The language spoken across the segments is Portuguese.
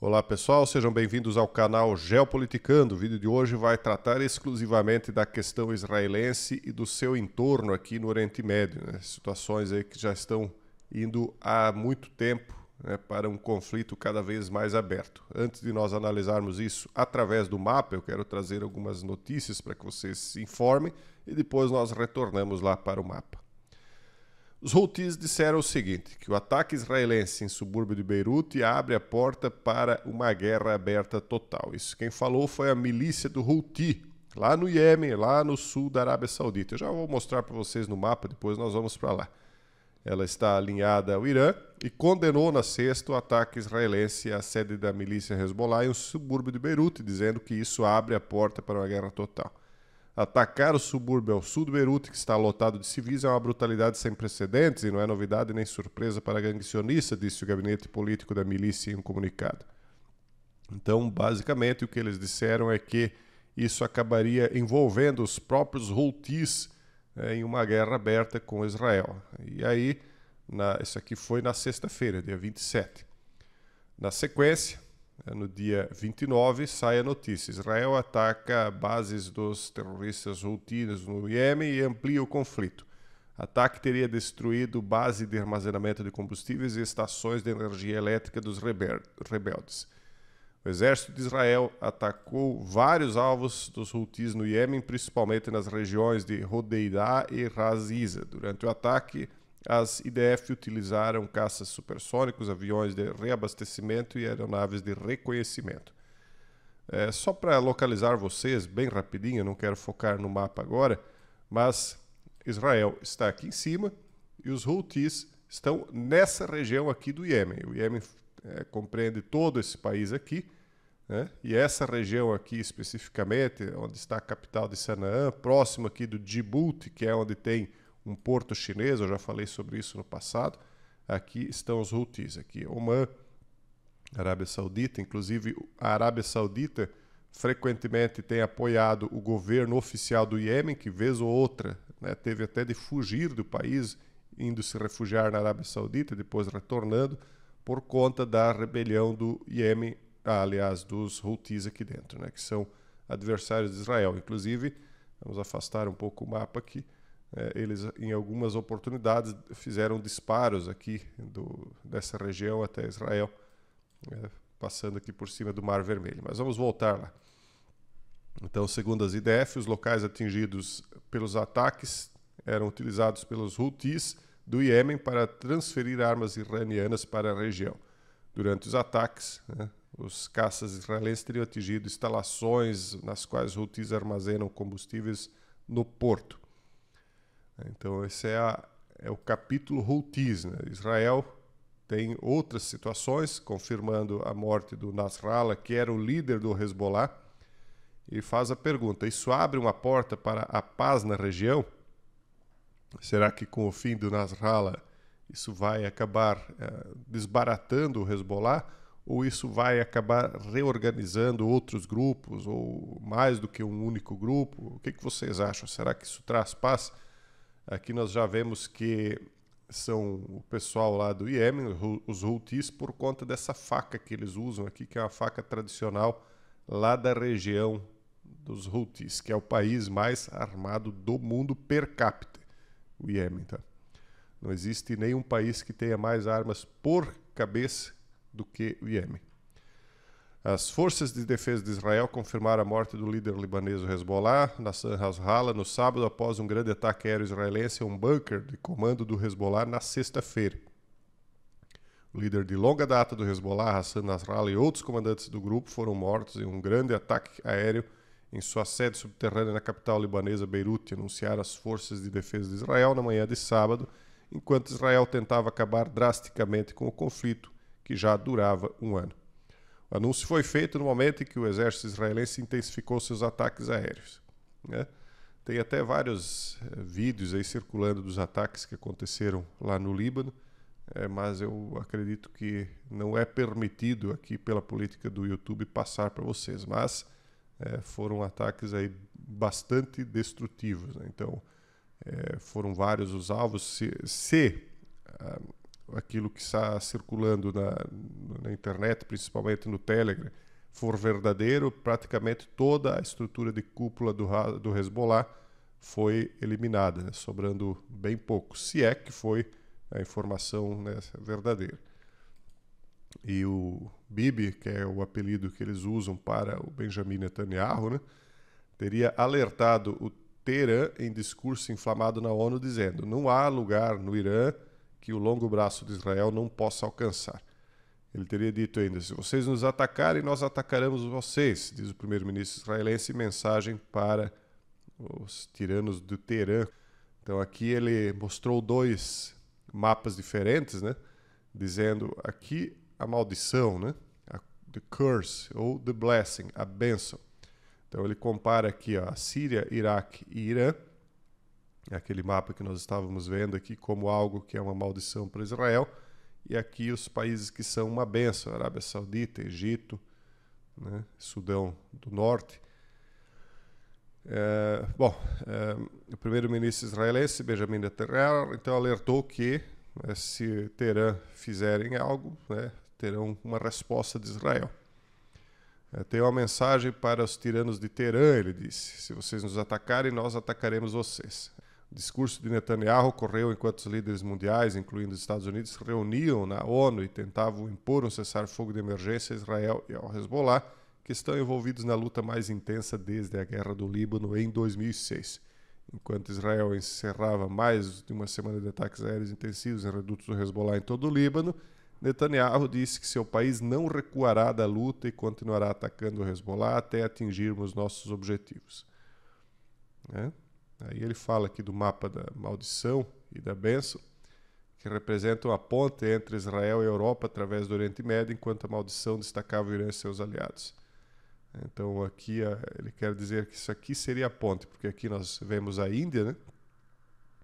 Olá pessoal, sejam bem-vindos ao canal Geopoliticando. O vídeo de hoje vai tratar exclusivamente da questão israelense e do seu entorno aqui no Oriente Médio, né? situações aí que já estão indo há muito tempo né, para um conflito cada vez mais aberto. Antes de nós analisarmos isso através do mapa, eu quero trazer algumas notícias para que vocês se informem e depois nós retornamos lá para o mapa. Os Houthis disseram o seguinte: que o ataque israelense em subúrbio de Beirute abre a porta para uma guerra aberta total. Isso quem falou foi a milícia do Houthi, lá no Iêmen, lá no sul da Arábia Saudita. Eu já vou mostrar para vocês no mapa, depois nós vamos para lá. Ela está alinhada ao Irã e condenou na sexta o ataque israelense à sede da milícia Hezbollah em um subúrbio de Beirute, dizendo que isso abre a porta para uma guerra total. Atacar o subúrbio ao sul do Beirute, que está lotado de civis, é uma brutalidade sem precedentes e não é novidade nem surpresa para a gangue sionista, disse o gabinete político da milícia em um comunicado. Então, basicamente, o que eles disseram é que isso acabaria envolvendo os próprios Houthis é, em uma guerra aberta com Israel. E aí, na, isso aqui foi na sexta-feira, dia 27. Na sequência, é, no dia 29, sai a notícia: Israel ataca bases dos terroristas routinos no Iêmen e amplia o conflito. Ataque teria destruído base de armazenamento de combustíveis e estações de energia elétrica dos rebeldes. O exército de Israel atacou vários alvos dos Houthis no Iêmen, principalmente nas regiões de Rodeidah e Raziza. Durante o ataque, as IDF utilizaram caças supersônicos, aviões de reabastecimento e aeronaves de reconhecimento. É, só para localizar vocês bem rapidinho, não quero focar no mapa agora, mas Israel está aqui em cima e os Houthis estão nessa região aqui do Iêmen. O Iêmen é, compreende todo esse país aqui, né? e essa região aqui especificamente, onde está a capital de Sanaã, próximo aqui do Djibouti, que é onde tem um porto chinês, eu já falei sobre isso no passado. Aqui estão os Houthis, aqui Oman, Arábia Saudita, inclusive a Arábia Saudita frequentemente tem apoiado o governo oficial do Iêmen, que vez ou outra né, teve até de fugir do país, indo se refugiar na Arábia Saudita, depois retornando, por conta da rebelião do Iêmen, aliás, dos Houthis aqui dentro, né, que são adversários de Israel. Inclusive, vamos afastar um pouco o mapa aqui, é, eles, em algumas oportunidades, fizeram disparos aqui do, dessa região até Israel, é, passando aqui por cima do Mar Vermelho. Mas vamos voltar lá. Então, segundo as IDF, os locais atingidos pelos ataques eram utilizados pelos Houthis do Iêmen para transferir armas iranianas para a região. Durante os ataques, né, os caças israelenses teriam atingido instalações nas quais Houthis armazenam combustíveis no porto. Então esse é, a, é o capítulo Houthis. Né? Israel tem outras situações, confirmando a morte do Nasrallah, que era o líder do Hezbollah, e faz a pergunta: isso abre uma porta para a paz na região? Será que com o fim do Nasrallah isso vai acabar eh, desbaratando o Hezbollah? Ou isso vai acabar reorganizando outros grupos, ou mais do que um único grupo? O que, que vocês acham? Será que isso traz paz? Aqui nós já vemos que são o pessoal lá do Iêmen, os Houthis, por conta dessa faca que eles usam aqui, que é uma faca tradicional lá da região dos Houthis, que é o país mais armado do mundo per capita, o Iêmen, tá? Não existe nenhum país que tenha mais armas por cabeça do que o Iêmen. As forças de defesa de Israel confirmaram a morte do líder libanês Hezbollah, Nassan Hezbollah, no sábado após um grande ataque aéreo israelense a um bunker de comando do Hezbollah na sexta-feira. O líder de longa data do Hezbollah, Hassan Nasrallah, e outros comandantes do grupo foram mortos em um grande ataque aéreo em sua sede subterrânea na capital libanesa, Beirute, anunciaram as forças de defesa de Israel na manhã de sábado, enquanto Israel tentava acabar drasticamente com o conflito, que já durava um ano anúncio foi feito no momento em que o exército israelense intensificou seus ataques aéreos. Né? Tem até vários eh, vídeos aí circulando dos ataques que aconteceram lá no Líbano, é, mas eu acredito que não é permitido aqui pela política do YouTube passar para vocês. Mas é, foram ataques aí bastante destrutivos. Né? Então foram vários os alvos. Se, se ah, aquilo que está circulando na, na internet, principalmente no Telegram, for verdadeiro, praticamente toda a estrutura de cúpula do, do Hezbollah foi eliminada, né? sobrando bem pouco, se é que foi a informação né, verdadeira. E o Bibi, que é o apelido que eles usam para o Benjamin Netanyahu, né, teria alertado o Teherã em discurso inflamado na ONU, dizendo: não há lugar no Irã que o longo braço de Israel não possa alcançar. Ele teria dito ainda: Se vocês nos atacarem, nós atacaremos vocês, diz o primeiro-ministro israelense, mensagem para os tiranos do Teherã. Então aqui ele mostrou dois mapas diferentes, né? Dizendo aqui a maldição, né? A, the curse ou the blessing, a benção. Então ele compara aqui ó, a Síria, Iraque e Irã é aquele mapa que nós estávamos vendo aqui como algo que é uma maldição para Israel, e aqui os países que são uma benção, Arábia Saudita, Egito, né, Sudão do Norte. É, bom, é, o primeiro-ministro israelense, é Benjamin Netanyahu, então alertou que né, se Teerã fizerem algo, né, terão uma resposta de Israel. É, tem uma mensagem para os tiranos de Teerã. ele disse: se vocês nos atacarem, nós atacaremos vocês discurso de Netanyahu ocorreu enquanto os líderes mundiais, incluindo os Estados Unidos, se reuniam na ONU e tentavam impor um cessar-fogo de emergência a Israel e ao Hezbollah, que estão envolvidos na luta mais intensa desde a Guerra do Líbano em 2006. Enquanto Israel encerrava mais de uma semana de ataques aéreos intensivos em redutos do Hezbollah em todo o Líbano, Netanyahu disse que seu país não recuará da luta e continuará atacando o Hezbollah até atingirmos nossos objetivos. Né? Aí ele fala aqui do mapa da maldição e da bênção, que representam a ponte entre Israel e a Europa através do Oriente Médio, enquanto a maldição destacava o Irã e seus aliados. Então aqui ele quer dizer que isso aqui seria a ponte, porque aqui nós vemos a Índia, né?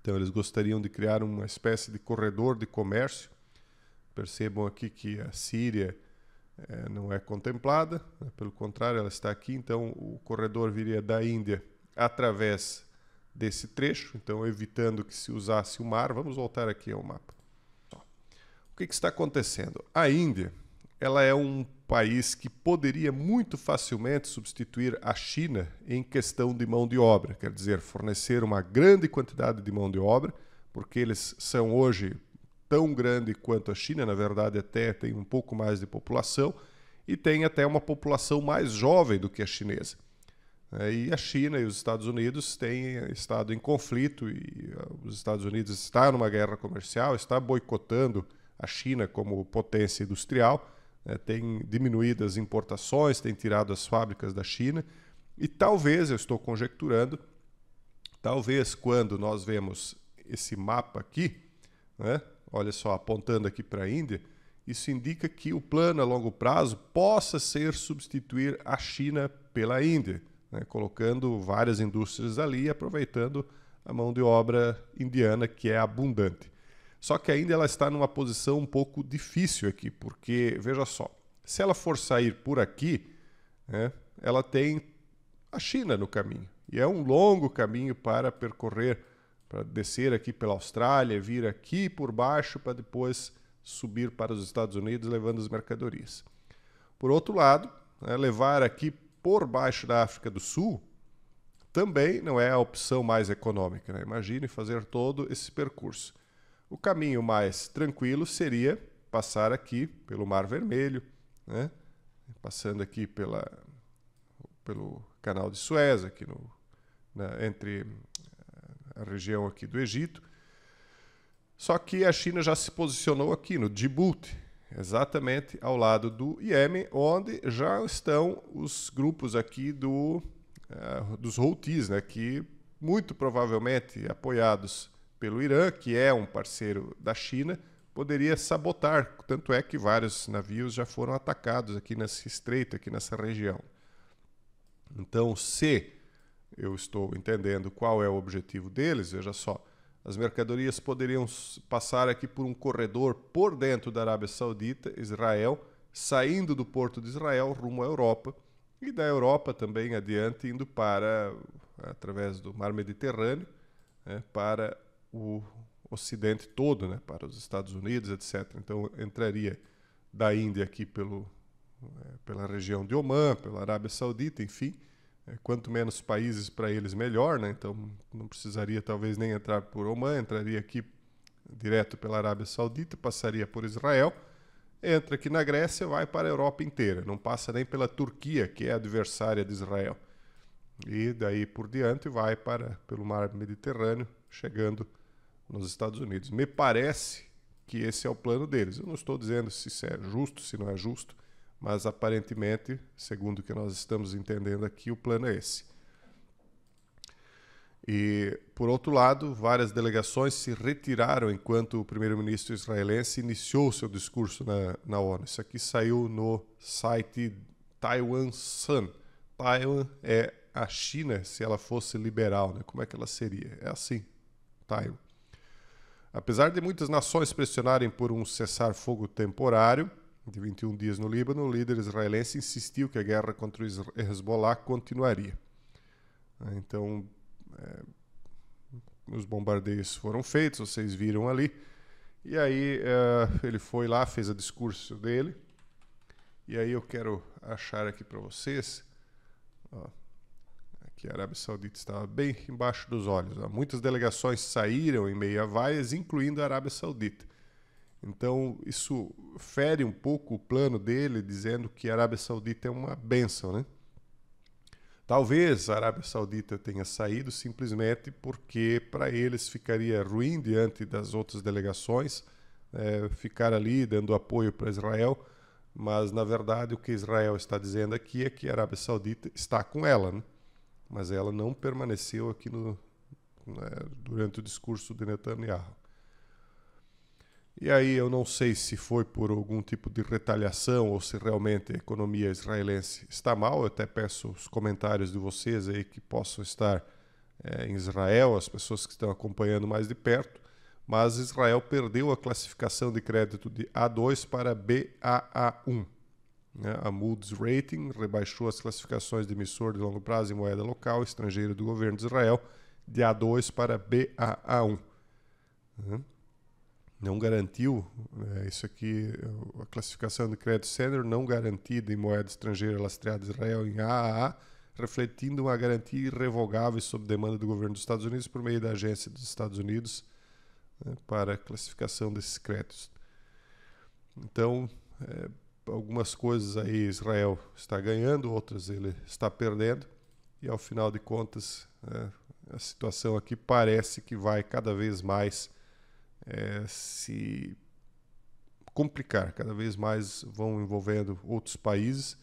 Então eles gostariam de criar uma espécie de corredor de comércio. Percebam aqui que a Síria é, não é contemplada, né? pelo contrário, ela está aqui. Então o corredor viria da Índia através desse trecho, então evitando que se usasse o mar, vamos voltar aqui ao mapa. O que, que está acontecendo? A Índia ela é um país que poderia muito facilmente substituir a China em questão de mão de obra, quer dizer, fornecer uma grande quantidade de mão de obra, porque eles são hoje tão grande quanto a China, na verdade até tem um pouco mais de população e tem até uma população mais jovem do que a chinesa. É, e a China e os Estados Unidos têm estado em conflito e ah, os Estados Unidos está numa guerra comercial, está boicotando a China como potência industrial, né, tem diminuído as importações, tem tirado as fábricas da China e talvez, eu estou conjecturando, talvez quando nós vemos esse mapa aqui, né, olha só, apontando aqui para a Índia, isso indica que o plano a longo prazo possa ser substituir a China pela Índia né, colocando várias indústrias ali e aproveitando a mão de obra indiana, que é abundante. Só que ainda ela está numa posição um pouco difícil aqui, porque, veja só, se ela for sair por aqui, né, ela tem a China no caminho. E é um longo caminho para percorrer, para descer aqui pela Austrália, vir aqui por baixo, para depois subir para os Estados Unidos levando as mercadorias. Por outro lado, né, levar aqui por baixo da África do Sul também não é a opção mais econômica. Né? Imagine fazer todo esse percurso. O caminho mais tranquilo seria passar aqui pelo Mar Vermelho, né? passando aqui pela, pelo Canal de Suez, aqui no, na, entre eh, a região aqui do Egito. Só que a China já se posicionou aqui no Djibouti, exatamente ao lado do IEM onde já estão os grupos aqui do, uh, dos Houthis, né, que muito provavelmente apoiados pelo Irã, que é um parceiro da China, poderia sabotar. Tanto é que vários navios já foram atacados aqui nesse estreito, aqui nessa região. Então, se eu estou entendendo qual é o objetivo deles, veja só, as mercadorias poderiam passar aqui por um corredor por dentro da Arábia Saudita, Israel, saindo do porto de Israel rumo à Europa e da Europa também adiante indo para através do Mar Mediterrâneo né, para o Ocidente todo, né, para os Estados Unidos, etc. Então entraria da Índia aqui pelo, é, pela região de Omã, pela Arábia Saudita, enfim é, quanto menos países para eles melhor, né? Então não precisaria talvez nem entrar por Oman, entraria aqui direto pela Arábia Saudita, passaria por Israel, entra aqui na Grécia, vai para a Europa inteira, não passa nem pela Turquia, que é adversária de Israel. E daí por diante vai para pelo mar Mediterrâneo, chegando nos Estados Unidos. Me parece que esse é o plano deles. Eu não estou dizendo se isso é justo, se não é justo mas aparentemente, segundo o que nós estamos entendendo aqui, o plano é esse. E, por outro lado, várias delegações se retiraram enquanto o primeiro-ministro israelense iniciou seu discurso na, na ONU. Isso aqui saiu no site Taiwan Sun. Taiwan é a China se ela fosse liberal, né? Como é que ela seria? É assim, Taiwan. Apesar de muitas nações pressionarem por um cessar-fogo temporário, de 21 dias no Líbano, o líder israelense insistiu que a guerra contra o Hezbollah continuaria. Então, é, os bombardeios foram feitos, vocês viram ali. E aí é, ele foi lá, fez o discurso dele. E aí eu quero achar aqui para vocês. Ó, que a Arábia Saudita estava bem embaixo dos olhos. Muitas delegações saíram em meia vaias, incluindo a Arábia Saudita. Então, isso fere um pouco o plano dele, dizendo que a Arábia Saudita é uma benção, né? Talvez a Arábia Saudita tenha saído simplesmente porque para eles ficaria ruim diante das outras delegações é, ficar ali dando apoio para Israel, mas na verdade o que Israel está dizendo aqui é que a Arábia Saudita está com ela, né? mas ela não permaneceu aqui no, né, durante o discurso de Netanyahu. E aí eu não sei se foi por algum tipo de retaliação ou se realmente a economia israelense está mal. Eu até peço os comentários de vocês aí que possam estar é, em Israel, as pessoas que estão acompanhando mais de perto. Mas Israel perdeu a classificação de crédito de A2 para BAA1. Né? A Moody's Rating rebaixou as classificações de emissor de longo prazo em moeda local estrangeira do governo de Israel de A2 para BAA1. Uhum. Né? não garantiu, é, isso aqui, a classificação de crédito sênior não garantida em moeda estrangeira lastreada Israel em AAA, refletindo uma garantia irrevogável sob demanda do governo dos Estados Unidos por meio da Agência dos Estados Unidos né, para classificação desses créditos. Então, é, algumas coisas aí Israel está ganhando, outras ele está perdendo, e ao final de contas, é, a situação aqui parece que vai cada vez mais é, se complicar. Cada vez mais vão envolvendo outros países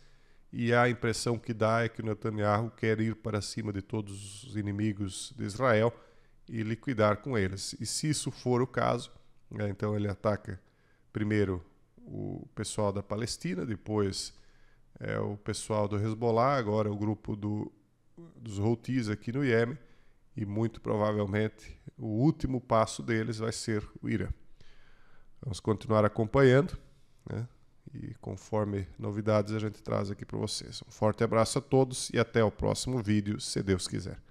e a impressão que dá é que o Netanyahu quer ir para cima de todos os inimigos de Israel e liquidar com eles. E se isso for o caso, né, então ele ataca primeiro o pessoal da Palestina, depois é, o pessoal do Hezbollah, agora o grupo do, dos Houthis aqui no Iêmen e muito provavelmente o último passo deles vai ser o Irã. Vamos continuar acompanhando, né? E conforme novidades a gente traz aqui para vocês. Um forte abraço a todos e até o próximo vídeo, se Deus quiser.